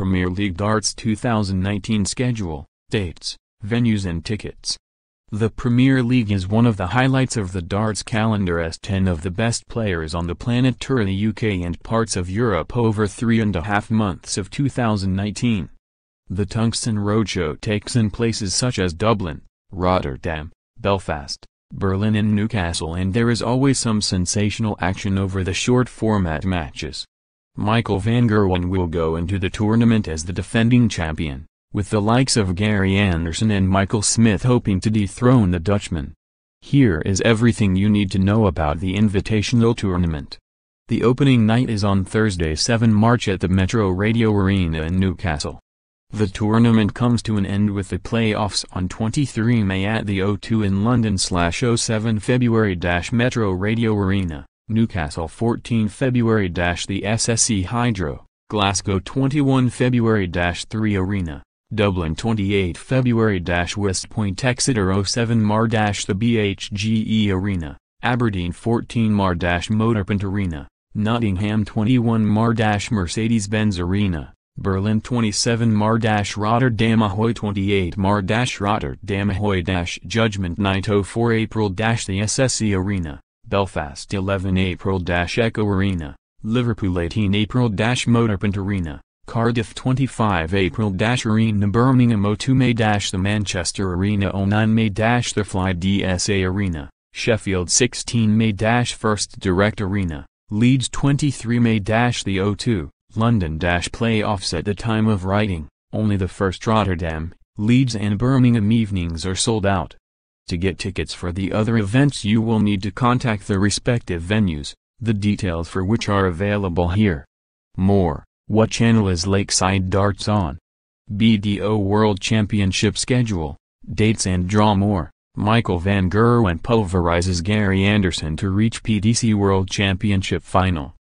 Premier League Darts 2019 schedule, dates, venues and tickets. The Premier League is one of the highlights of the darts calendar as 10 of the best players on the planet tour the UK and parts of Europe over three and a half months of 2019. The Tungsten Roadshow takes in places such as Dublin, Rotterdam, Belfast, Berlin and Newcastle and there is always some sensational action over the short format matches. Michael van Gerwen will go into the tournament as the defending champion, with the likes of Gary Anderson and Michael Smith hoping to dethrone the Dutchman. Here is everything you need to know about the Invitational Tournament. The opening night is on Thursday 7 March at the Metro Radio Arena in Newcastle. The tournament comes to an end with the playoffs on 23 May at the O2 in London slash 07 February Metro Radio Arena. Newcastle 14 February – The SSE Hydro, Glasgow 21 February – 3 Arena, Dublin 28 February – West Point Exeter 07 Mar – The BHGE Arena, Aberdeen 14 Mar – Motorpoint Arena, Nottingham 21 Mar – Mercedes-Benz Arena, Berlin 27 Mar – Rotterdam Ahoy 28 Mar – Rotterdam Ahoy – Judgment Night 04 April – The SSE Arena Belfast 11 April-Echo Arena, Liverpool 18 April-Motorpoint Arena, Cardiff 25 April-Arena Birmingham 02 May-The Manchester Arena 09 May-The Fly DSA Arena, Sheffield 16 May-First Direct Arena, Leeds 23 May-The O2, London playoffs at the time of writing, only the first Rotterdam, Leeds and Birmingham evenings are sold out. To get tickets for the other events you will need to contact the respective venues, the details for which are available here. More, what channel is Lakeside Darts on? BDO World Championship Schedule, Dates and Draw More. Michael Van Gerwen pulverizes Gary Anderson to reach PDC World Championship Final.